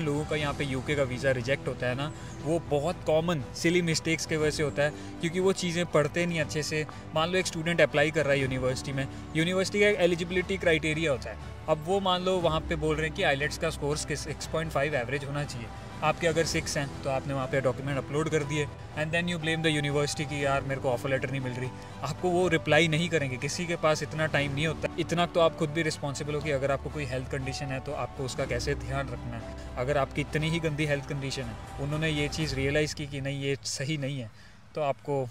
लोगों का यहाँ पे यूके का वीज़ा रिजेक्ट होता है ना वो बहुत कॉमन सिली मिस्टेक्स के वजह से होता है क्योंकि वो चीज़ें पढ़ते नहीं अच्छे से मान लो एक स्टूडेंट अप्लाई कर रहा है यूनिवर्सिटी में यूनिवर्सिटी का एक एलिजिबिलिटी क्राइटेरिया होता है अब वो मान लो वहाँ पे बोल रहे हैं कि आईलेट्स का score six point five average होना चाहिए आपके अगर सिक्स हैं तो आपने वहाँ पे डॉक्यूमेंट अपलोड कर दिए and then you blame the university कि यार मेरे को ऑफर लेटर नहीं मिल रही आपको वो रिप्लाई नहीं करेंगे किसी के पास इतना टाइम नहीं होता इतना तो आप खुद भी रिस्पॉन्सिबल हो कि अगर आपको कोई हेल्थ कंडीशन है तो आपको उसका कैसे ध्यान रखना है अगर आपकी इतनी ही गंदी हेल्थ कंडीशन है उन्होंने ये चीज़ रियलाइज़ की कि नहीं ये सही नहीं है तो आपको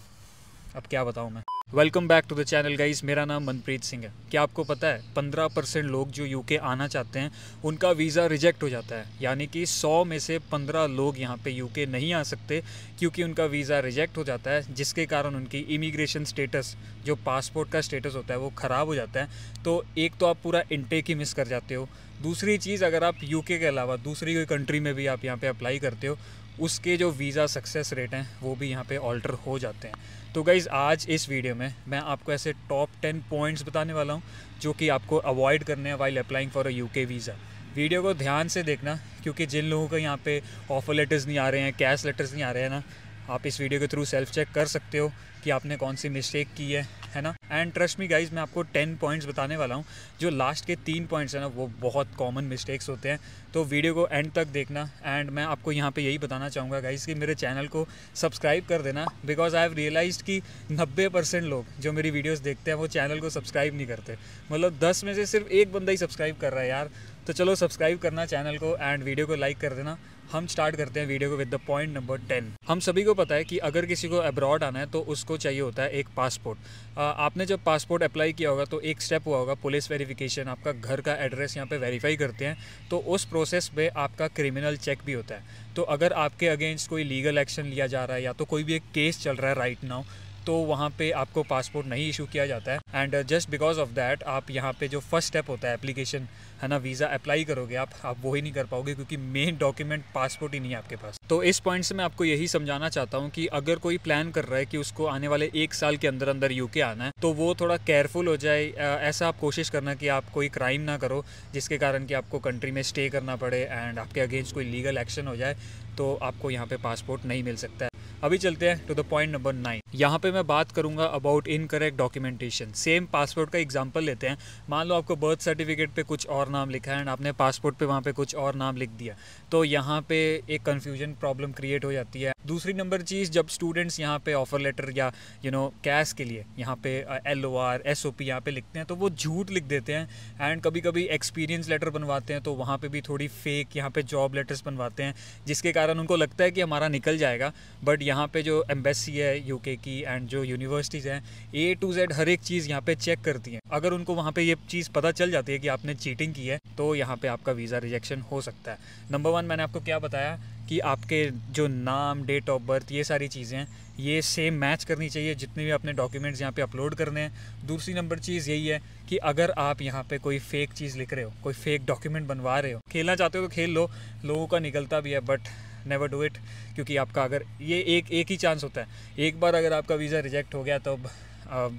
अब क्या बताऊँ मैं welcome back to the channel guys मेरा नाम मनप्रीत सिंह है क्या आपको पता है 15 परसेंट लोग जो यूके आना चाहते हैं उनका वीज़ा रिजेक्ट हो जाता है यानी कि 100 में से 15 लोग यहाँ पे यूके नहीं आ सकते क्योंकि उनका वीज़ा रिजेक्ट हो जाता है जिसके कारण उनकी इमिग्रेशन स्टेटस जो पासपोर्ट का स्टेटस होता है वो ख़राब हो जाता है तो एक तो आप पूरा इनटेक ही मिस कर जाते हो दूसरी चीज़ अगर आप यूके के अलावा दूसरी कोई कंट्री में भी आप यहाँ पर अप्लाई करते हो उसके जो वीज़ा सक्सेस रेट हैं वो भी यहाँ पे ऑल्टर हो जाते हैं तो गाइज़ आज इस वीडियो में मैं आपको ऐसे टॉप टेन पॉइंट्स बताने वाला हूँ जो कि आपको अवॉइड करने हैं while applying for a UK visa video को ध्यान से देखना क्योंकि जिन लोगों के यहाँ पे ऑफर लेटर्स नहीं आ रहे हैं कैश लेटर्स नहीं आ रहे हैं ना आप इस वीडियो के थ्रू सेल्फ चेक कर सकते हो कि आपने कौन सी मिस्टेक की है है ना एंड ट्रस्ट मी गाइज मैं आपको टेन पॉइंट्स बताने वाला हूँ जो लास्ट के तीन पॉइंट्स हैं ना वो बहुत कॉमन मिस्टेक्स होते हैं तो वीडियो को एंड तक देखना एंड मैं आपको यहाँ पे यही बताना चाहूँगा गाइज कि मेरे चैनल को सब्सक्राइब कर देना बिकॉज आई हैव रियलाइज कि नब्बे परसेंट लोग जो मेरी वीडियोज़ देखते हैं वो चैनल को सब्सक्राइब नहीं करते मतलब दस में से सिर्फ एक बंदा ही सब्सक्राइब कर रहा है यार तो चलो सब्सक्राइब करना चैनल को एंड वीडियो को लाइक कर देना हम स्टार्ट करते हैं वीडियो को with the point number ten हम सभी को पता है कि अगर किसी को अब्रॉड आना है तो उसको चाहिए होता है एक पासपोर्ट आपने जब पासपोर्ट अप्लाई किया होगा तो एक स्टेप हुआ होगा पुलिस वेरिफिकेशन आपका घर का एड्रेस यहाँ पे वेरीफाई करते हैं तो उस प्रोसेस में आपका क्रिमिनल चेक भी होता है तो अगर आपके अगेंस्ट कोई लीगल एक्शन लिया जा रहा है या तो कोई भी एक केस चल रहा है राइट नाउ तो वहाँ पे आपको पासपोर्ट नहीं इशू किया जाता है and just because of that आप यहाँ पे जो फर्स्ट स्टेप होता है एप्लीकेशन है ना वीज़ा अप्लाई करोगे आप आप वो ही नहीं कर पाओगे क्योंकि मेन डॉक्यूमेंट पासपोर्ट ही नहीं है आपके पास तो इस पॉइंट से मैं आपको यही समझाना चाहता हूँ कि अगर कोई प्लान कर रहा है कि उसको आने वाले एक साल के अंदर अंदर यू आना है तो वो थोड़ा केयरफुल हो जाए ऐसा आप कोशिश करना कि आप कोई क्राइम ना करो जिसके कारण कि आपको कंट्री में स्टे करना पड़े एंड आपके अगेंस्ट कोई लीगल एक्शन हो जाए तो आपको यहाँ पर पासपोर्ट नहीं मिल सकता है अभी चलते हैं to the point number nine यहाँ पे मैं बात करूंगा about incorrect documentation same passport का एग्जाम्पल लेते हैं मान लो आपको बर्थ सर्टिफिकेट पे कुछ और नाम लिखा है एंड आपने पासपोर्ट पे वहाँ पे कुछ और नाम लिख दिया तो यहाँ पे एक कन्फ्यूजन प्रॉब्लम क्रिएट हो जाती है दूसरी नंबर चीज़ जब स्टूडेंट्स यहाँ पे ऑफर लेटर या यू नो कैश के लिए यहाँ पे L O R S O P यहाँ पे लिखते हैं तो वो झूठ लिख देते हैं एंड कभी कभी एक्सपीरियंस लेटर बनवाते हैं तो वहाँ पे भी थोड़ी फेक यहाँ पे जॉब लेटर्स बनवाते हैं जिसके कारण उनको लगता है कि हमारा निकल जाएगा बट यहाँ पे जो एम्बेसी है यूके की एंड जो यूनिवर्सिटीज़ हैं ए टू जेड हर एक चीज़ यहाँ पे चेक करती हैं अगर उनको वहाँ पे ये चीज़ पता चल जाती है कि आपने चीटिंग की है तो यहाँ पे आपका वीज़ा रिजेक्शन हो सकता है नंबर वन मैंने आपको क्या बताया कि आपके जो नाम डेट ऑफ बर्थ ये सारी चीज़ें ये सेम मैच करनी चाहिए जितने भी अपने डॉक्यूमेंट्स यहाँ पे अपलोड करने हैं दूसरी नंबर चीज़ यही है कि अगर आप यहाँ पे कोई फेक चीज़ लिख रहे हो कोई फेक डॉक्यूमेंट बनवा रहे हो खेलना चाहते हो तो खेल लो लोगों का निकलता भी है बट नेवर डू इट क्योंकि आपका अगर ये एक एक ही चांस होता है एक बार अगर आपका वीज़ा रिजेक्ट हो गया तो अब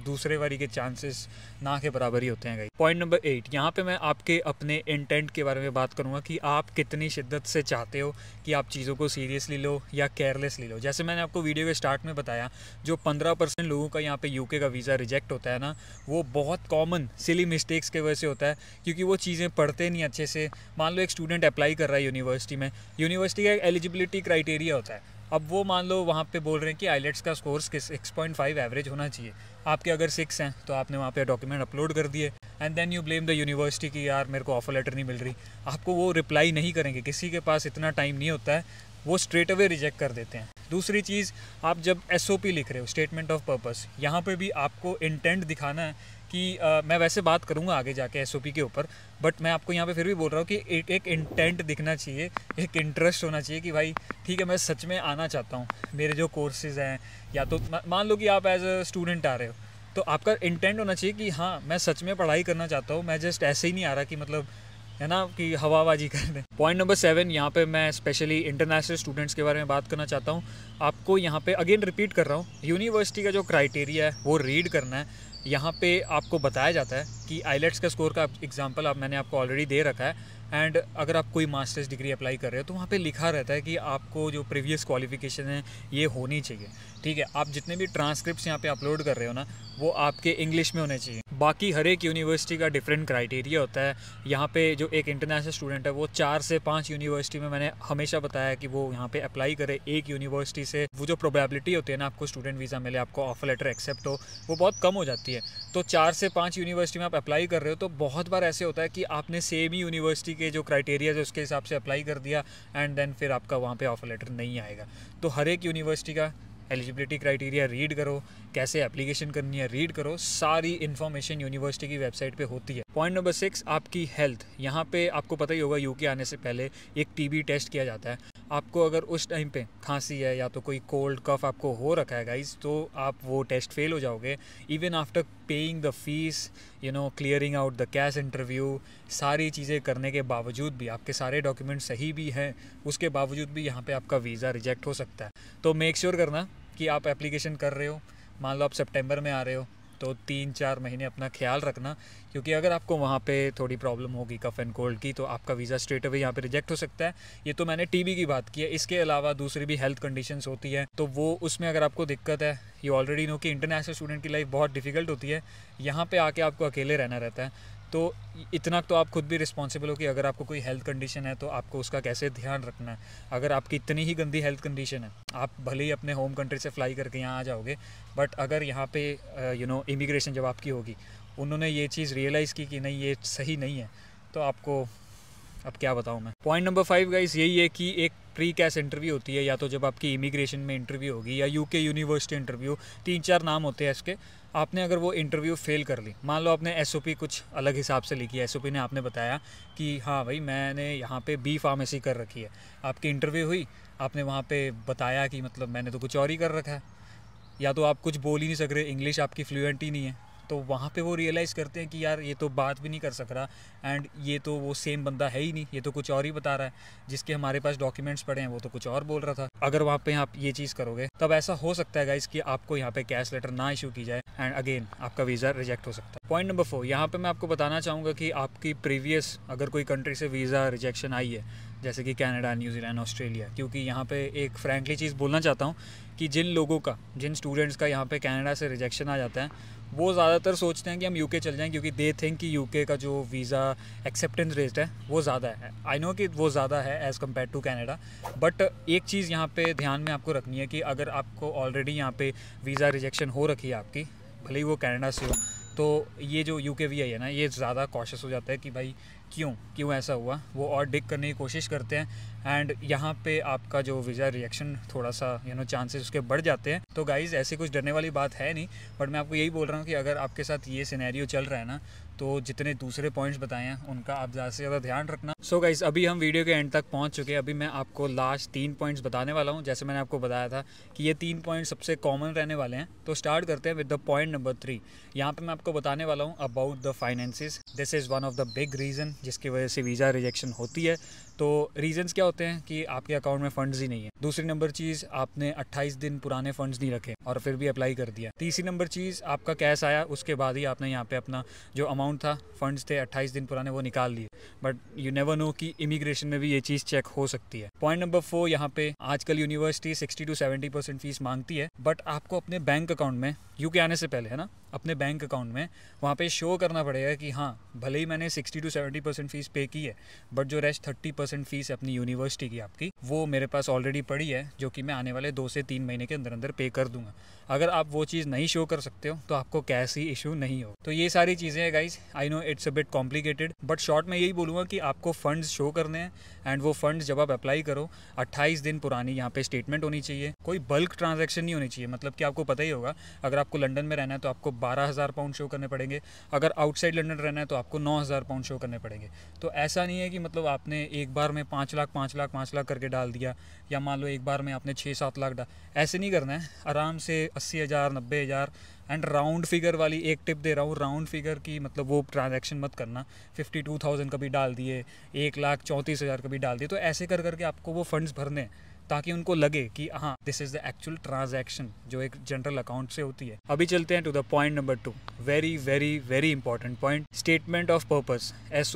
दूसरे वाली के चांसेस ना के बराबर ही होते हैं गई पॉइंट नंबर एट यहाँ पे मैं आपके अपने इंटेंट के बारे में बात करूँगा कि आप कितनी शिद्दत से चाहते हो कि आप चीज़ों को सीरियसली लो या केयरलेसली लो जैसे मैंने आपको वीडियो के स्टार्ट में बताया जो पंद्रह परसेंट लोगों का यहाँ पर यू का वीज़ा रिजेक्ट होता है ना वो बहुत कॉमन सिली मिस्टेक्स के वजह से होता है क्योंकि वो चीज़ें पढ़ते नहीं अच्छे से मान लो एक स्टूडेंट अप्लाई कर रहा है यूनिवर्सिटी में यूनिवर्सिटी का एक एलिजिबिलिटी क्राइटेरिया होता है अब वो मान लो वहाँ पे बोल रहे हैं कि आईलेट्स का score six point five average होना चाहिए आपके अगर सिक्स हैं तो आपने वहाँ पे डॉक्यूमेंट अपलोड कर दिए and then you blame the university कि यार मेरे को ऑफर लेटर नहीं मिल रही आपको वो रिप्लाई नहीं करेंगे किसी के पास इतना टाइम नहीं होता है वो स्ट्रेट अवे रिजेक्ट कर देते हैं दूसरी चीज़ आप जब एस लिख रहे हो स्टेटमेंट ऑफ पर्पस यहाँ पर भी आपको इंटेंट दिखाना है कि आ, मैं वैसे बात करूँगा आगे जाके एस के ऊपर बट मैं आपको यहाँ पे फिर भी बोल रहा हूँ कि एक एक इंटेंट दिखना चाहिए एक इंटरेस्ट होना चाहिए कि भाई ठीक है मैं सच में आना चाहता हूँ मेरे जो कोर्सेज़ हैं या तो मान लो कि आप एज अ स्टूडेंट आ रहे हो तो आपका इंटेंट होना चाहिए कि हाँ मैं सच में पढ़ाई करना चाहता हूँ मैं जस्ट ऐसे ही नहीं आ रहा कि मतलब है ना कि हवाबाजी कर दें पॉइंट नंबर सेवन यहाँ पे मैं स्पेशली इंटरनेशनल स्टूडेंट्स के बारे में बात करना चाहता हूँ आपको यहाँ पे अगेन रिपीट कर रहा हूँ यूनिवर्सिटी का जो क्राइटेरिया है वो रीड करना है यहाँ पे आपको बताया जाता है कि आईलेट्स e का स्कोर का एग्जांपल आप मैंने आपको ऑलरेडी दे रखा है एंड अगर आप कोई मास्टर्स डिग्री अप्लाई कर रहे हो तो वहाँ पे लिखा रहता है कि आपको जो प्रीवियस क्वालिफिकेशन है ये होनी चाहिए ठीक है आप जितने भी ट्रांसक्रिप्ट यहाँ पे अपलोड कर रहे हो ना वो आपके इंग्लिश में होने चाहिए बाकी हर एक यूनिवर्सिटी का डिफरेंट क्राइटेरिया होता है यहाँ पे जो एक इंटरनेशनल स्टूडेंट है वो चार से पांच यूनिवर्सिटी में मैंने हमेशा बताया कि वो यहाँ पे अप्लाई करे एक यूनिवर्सिटी से वो जो प्रोबेबिलिटी होती है ना आपको स्टूडेंट वीज़ा मिले आपको ऑफर लेटर एक्सेप्ट हो वो बहुत कम हो जाती है तो चार से पाँच यूनिवर्सिटी में आप अप्लाई कर रहे हो तो बहुत बार ऐसे होता है कि आपने सेम ही यूनिवर्सिटी के जो क्राइटेरियाज है उसके हिसाब से अप्लाई कर दिया एंड देन फिर आपका वहाँ पर ऑफर लेटर नहीं आएगा तो हर एक यूनिवर्सिटी का एलिजिबिलिटी क्राइटेरिया रीड करो कैसे एप्लीकेशन करनी है रीड करो सारी इन्फॉर्मेशन यूनिवर्सिटी की वेबसाइट पे होती है पॉइंट नंबर सिक्स आपकी हेल्थ यहाँ पे आपको पता ही होगा यूके आने से पहले एक टीबी टेस्ट किया जाता है आपको अगर उस टाइम पे खांसी है या तो कोई कोल्ड कफ आपको हो रखा है गाइज तो आप वो टेस्ट फेल हो जाओगे even after paying the fees you know clearing out the CAS interview सारी चीज़ें करने के बावजूद भी आपके सारे डॉक्यूमेंट सही भी हैं उसके बावजूद भी यहाँ पे आपका वीज़ा रिजेक्ट हो सकता है तो मेक श्योर sure करना कि आप एप्लीकेशन कर रहे हो मान लो आप सितंबर में आ रहे हो तो तीन चार महीने अपना ख्याल रखना क्योंकि अगर आपको वहाँ पे थोड़ी प्रॉब्लम होगी कफ एंड कोल्ड की तो आपका वीज़ा स्ट्रेट अवे यहाँ पे रिजेक्ट हो सकता है ये तो मैंने टीबी की बात की है इसके अलावा दूसरी भी हेल्थ कंडीशंस होती है तो वो उसमें अगर आपको दिक्कत है ये ऑलरेडी नो कि इंटरनेशनल स्टूडेंट की लाइफ बहुत डिफ़िकल्ट होती है यहाँ पर आके आपको अकेले रहना रहता है तो इतना तो आप खुद भी रिस्पॉन्सिबल हो कि अगर आपको कोई हेल्थ कंडीशन है तो आपको उसका कैसे ध्यान रखना है अगर आपकी इतनी ही गंदी हेल्थ कंडीशन है आप भले ही अपने होम कंट्री से फ्लाई करके यहाँ आ जाओगे बट अगर यहाँ पे यू नो इमिग्रेशन जब आपकी होगी उन्होंने ये चीज़ रियलाइज़ की कि नहीं ये सही नहीं है तो आपको अब क्या बताऊँ मैं पॉइंट नंबर फाइव गाइस यही है कि एक प्री कैश इंटरव्यू होती है या तो जब आपकी इमिग्रेशन में इंटरव्यू होगी या यूके यूनिवर्सिटी इंटरव्यू तीन चार नाम होते हैं इसके आपने अगर वो इंटरव्यू फेल कर ली मान लो आपने एस कुछ अलग हिसाब से लिखी है एस ने आपने बताया कि हाँ भाई मैंने यहाँ पे बी फार्मेसी कर रखी है आपकी इंटरव्यू हुई आपने वहाँ पे बताया कि मतलब मैंने तो कुछ और ही कर रखा है या तो आप कुछ बोल ही नहीं सक रहे इंग्लिश आपकी फ्लुएंट ही नहीं है तो वहाँ पे वो रियलाइज़ करते हैं कि यार ये तो बात भी नहीं कर सक रहा एंड ये तो वो सेम बंदा है ही नहीं ये तो कुछ और ही बता रहा है जिसके हमारे पास डॉक्यूमेंट्स पड़े हैं वो तो कुछ और बोल रहा था अगर वहाँ पे आप ये चीज़ करोगे तब ऐसा हो सकता है गाइज कि आपको यहाँ पे कैश लेटर ना इशू की जाए एंड अगेन आपका वीज़ा रिजेक्ट हो सकता है पॉइंट नंबर फोर यहाँ पर मैं आपको बताना चाहूँगा कि आपकी प्रीवियस अगर कोई कंट्री से वीज़ा रिजेक्शन आई है जैसे कि कनाडा न्यूजीलैंड ऑस्ट्रेलिया क्योंकि यहाँ पे एक फ्रैंकली चीज़ बोलना चाहता हूँ कि जिन लोगों का जिन स्टूडेंट्स का यहाँ पे कनाडा से रिजेक्शन आ जाता है वो ज़्यादातर सोचते हैं कि हम यूके चल जाएं क्योंकि दे थिंक कि यूके का जो वीज़ा एक्सेप्टेंस रेट है वो ज़्यादा है आई नो कि वो ज़्यादा है as compare to Canada but एक चीज़ यहाँ पे ध्यान में आपको रखनी है कि अगर आपको ऑलरेडी यहाँ पे वीज़ा रिजेक्शन हो रखी है आपकी भले ही वो कैनेडा से हो तो ये जो यू के वी आई है ना ये ज़्यादा कॉशस हो जाता है कि भाई क्यों क्यों ऐसा हुआ वो और डिक करने की कोशिश करते हैं एंड यहाँ पे आपका जो वीज़ा रिएक्शन थोड़ा सा यू नो चांसेस उसके बढ़ जाते हैं तो गाइज़ ऐसी कुछ डरने वाली बात है नहीं बट मैं आपको यही बोल रहा हूँ कि अगर आपके साथ ये सिनेरियो चल रहा है ना तो जितने दूसरे पॉइंट्स बताए हैं उनका आप ज़्यादा से ज़्यादा ध्यान रखना सो so गाइज़ अभी हम वीडियो के एंड तक पहुँच चुके हैं अभी मैं आपको लास्ट तीन पॉइंट्स बताने वाला हूँ जैसे मैंने आपको बताया था कि ये तीन पॉइंट सबसे कॉमन रहने वाले हैं तो स्टार्ट करते हैं with the point number three यहाँ पर मैं आपको बताने वाला हूँ about the finances this is one of the big reason जिसकी वजह से वीज़ा रिजेक्शन होती है तो रीजंस क्या होते हैं कि आपके अकाउंट में फंड्स ही नहीं है दूसरी नंबर चीज़ आपने 28 दिन पुराने फंड्स नहीं रखे और फिर भी अप्लाई कर दिया तीसरी नंबर चीज़ आपका कैश आया उसके बाद ही आपने यहाँ पे अपना जो अमाउंट था फंड्स थे 28 दिन पुराने वो निकाल लिए बट यू नेवर नो कि इमिग्रेशन में भी ये चीज़ चेक हो सकती है पॉइंट नंबर फोर यहाँ पे आजकल university sixty to seventy percent fees मांगती है बट आपको अपने बैंक अकाउंट में यू के आने से पहले है ना अपने बैंक अकाउंट में वहाँ पे शो करना पड़ेगा कि हाँ भले ही मैंने sixty to seventy percent fees pay की है बट जो रेस्ट थर्टी परसेंट फीस है अपनी यूनिवर्सिटी की आपकी वो मेरे पास ऑलरेडी पड़ी है जो कि मैं आने वाले दो से तीन महीने के अंदर अंदर पे कर दूंगा अगर आप वो चीज़ नहीं शो कर सकते हो तो आपको कैश ही इशू नहीं हो तो ये सारी चीज़ें हैं guys I know it's a bit complicated but short में यही बोलूँगा कि आपको फंड्स शो करने हैं एंड वो फंड्स जब आप अप्लाई करो 28 दिन पुरानी यहाँ पे स्टेटमेंट होनी चाहिए कोई बल्क ट्रांजेक्शन नहीं होनी चाहिए मतलब कि आपको पता ही होगा अगर आपको लंडन में रहना है तो आपको बारह हज़ार पाउंड शो करने पड़ेंगे अगर आउटसाइड लंडन रहना है तो आपको नौ हज़ार पाउंड शो करने पड़ेंगे तो ऐसा नहीं है कि मतलब आपने एक बार में पाँच लाख पाँच लाख पाँच लाख करके डाल दिया या मान लो एक बार में आपने छः सात लाख डाल ऐसे नहीं करना है आराम से अस्सी हज़ार नब्बे हज़ार एंड राउंड फिगर वाली एक टिप दे रहा हूँ राउंड फिगर की मतलब वो ट्रांजेक्शन मत करना फिफ्टी टू थाउजेंड कभी डाल दिए एक लाख चौंतीस हज़ार कभी डाल दिए तो ऐसे कर करके आपको वो फंड्स भरने ताकि उनको लगे कि हाँ this is the actual transaction जो एक जनरल अकाउंट से होती है अभी चलते हैं to the point number two very very very important point statement of purposes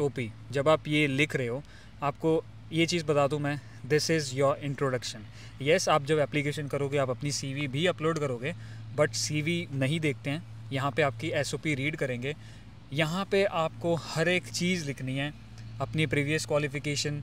जब आप ये लिख रहे हो आपको ये चीज़ बता दूँ मैं this is your introduction yes आप जब एप्लीकेशन करोगे आप अपनी सी भी अपलोड करोगे बट सी नहीं देखते हैं यहाँ पे आपकी एस रीड करेंगे यहाँ पे आपको हर एक चीज़ लिखनी है अपनी प्रीवियस क्वालिफ़िकेशन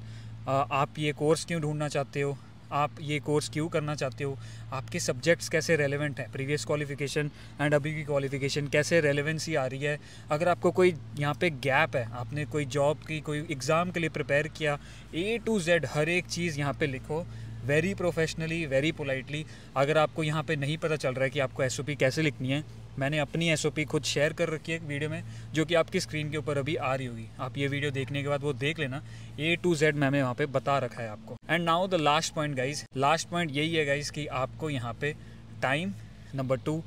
आप ये कोर्स क्यों ढूंढना चाहते हो आप ये कोर्स क्यों करना चाहते हो आपके सब्जेक्ट्स कैसे रेलेवेंट हैं प्रीवियस क्वालिफिकेशन एंड अभी की क्वालिफिकेशन कैसे रेलेवेंसी आ रही है अगर आपको कोई यहाँ पे गैप है आपने कोई जॉब की कोई एग्ज़ाम के लिए प्रिपेयर किया ए टू जेड हर एक चीज़ यहाँ पे लिखो वेरी प्रोफेशनली वेरी पोलाइटली अगर आपको यहाँ पे नहीं पता चल रहा है कि आपको एस कैसे लिखनी है मैंने अपनी एस खुद शेयर कर रखी है वीडियो में जो कि आपकी स्क्रीन के ऊपर अभी आ रही होगी आप ये वीडियो देखने के बाद वो देख लेना ए टू जेड मैंने वहाँ पे बता रखा है आपको and now the last point guys last point यही है गाइज कि आपको यहाँ पे टाइम नंबर टू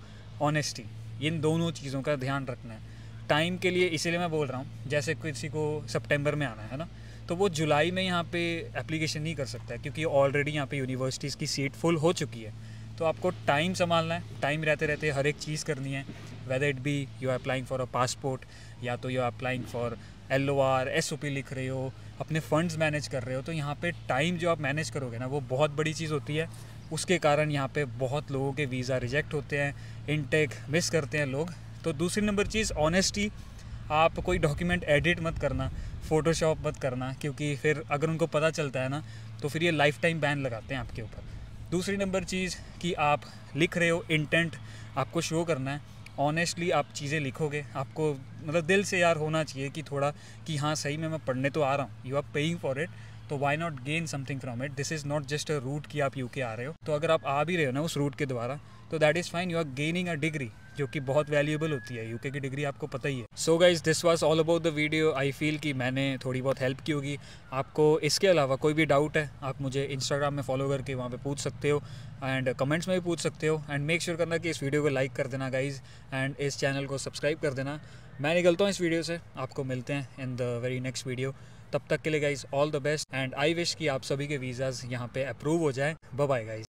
ऑनेस्टी इन दोनों चीज़ों का ध्यान रखना है टाइम के लिए इसीलिए मैं बोल रहा हूँ जैसे किसी को सेप्टेम्बर में आना है ना तो वो जुलाई में यहाँ पे एप्लीकेशन नहीं कर सकता है क्योंकि ऑलरेडी यहाँ पे यूनिवर्सिटीज़ की सीट फुल हो चुकी है तो आपको टाइम संभालना है टाइम रहते रहते हर एक चीज़ करनी है whether it be you are applying for a passport या तो you are applying for L O R S O P लिख रहे हो अपने फंड्स मैनेज कर रहे हो तो यहाँ पे टाइम जो आप मैनेज करोगे ना वो बहुत बड़ी चीज़ होती है उसके कारण यहाँ पे बहुत लोगों के वीज़ा रिजेक्ट होते हैं इनटेक मिस करते हैं लोग तो दूसरी नंबर चीज़ ऑनेस्टी आप कोई डॉक्यूमेंट एडिट मत करना फ़ोटोशॉप मत करना क्योंकि फिर अगर उनको पता चलता है ना तो फिर ये लाइफ टाइम बैन लगाते हैं आपके ऊपर दूसरी नंबर चीज़ कि आप लिख रहे हो इंटेंट आपको शो करना है ऑनेस्टली आप चीज़ें लिखोगे आपको मतलब दिल से यार होना चाहिए कि थोड़ा कि हाँ सही में मैं पढ़ने तो आ रहा हूँ you are paying for it तो why not gain something from it this is not just a route कि आप यू के आ रहे हो तो अगर आप आ भी रहे हो ना उस रूट के द्वारा तो that is fine you are gaining a degree जो कि बहुत वैल्यूएबल होती है यूके की डिग्री आपको पता ही है so guys this was all about the video I feel कि मैंने थोड़ी बहुत हेल्प की होगी आपको इसके अलावा कोई भी डाउट है आप मुझे इंस्टाग्राम में फॉलो करके वहाँ पर पूछ सकते हो एंड कमेंट्स में भी पूछ सकते हो एंड मेक श्योर करना कि इस वीडियो को लाइक कर देना गाइज एंड इस चैनल को सब्सक्राइब कर देना मैं निकलता हूँ इस वीडियो से आपको मिलते हैं in the very next video तब तक के लिए guys all the best and I wish कि आप सभी के वीज़ाज़ यहाँ पे अप्रूव हो जाए बाय गाइज